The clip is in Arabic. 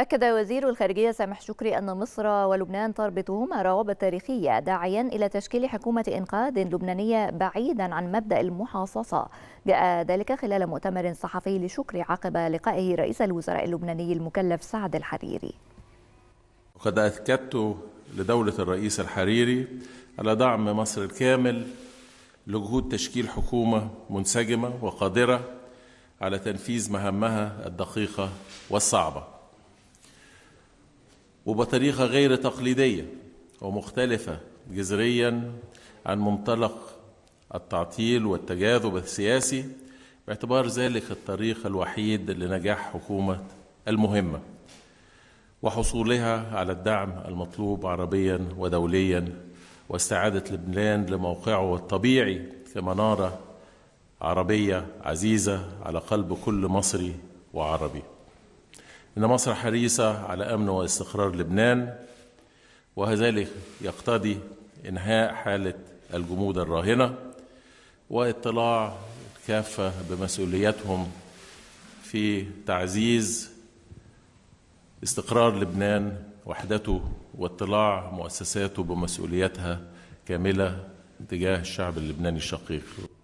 أكد وزير الخارجية سامح شكري أن مصر ولبنان تربطهما روابط تاريخية داعيا إلى تشكيل حكومة إنقاذ لبنانية بعيدا عن مبدأ المحاصصة جاء ذلك خلال مؤتمر صحفي لشكري عقب لقائه رئيس الوزراء اللبناني المكلف سعد الحريري وقد أكدت لدولة الرئيس الحريري على دعم مصر الكامل لجهود تشكيل حكومة منسجمة وقادرة على تنفيذ مهامها الدقيقة والصعبة وبطريقة غير تقليدية ومختلفة جذريا عن منطلق التعطيل والتجاذب السياسي باعتبار ذلك الطريق الوحيد لنجاح حكومة المهمة وحصولها على الدعم المطلوب عربيا ودوليا واستعادة لبنان لموقعه الطبيعي كمنارة عربية عزيزة على قلب كل مصري وعربي إن مصر حريصة على أمن واستقرار لبنان وذلك يقتضي إنهاء حالة الجمود الراهنة واطلاع الكافة بمسؤوليتهم في تعزيز استقرار لبنان وحدته واطلاع مؤسساته بمسؤوليتها كاملة تجاه الشعب اللبناني الشقيق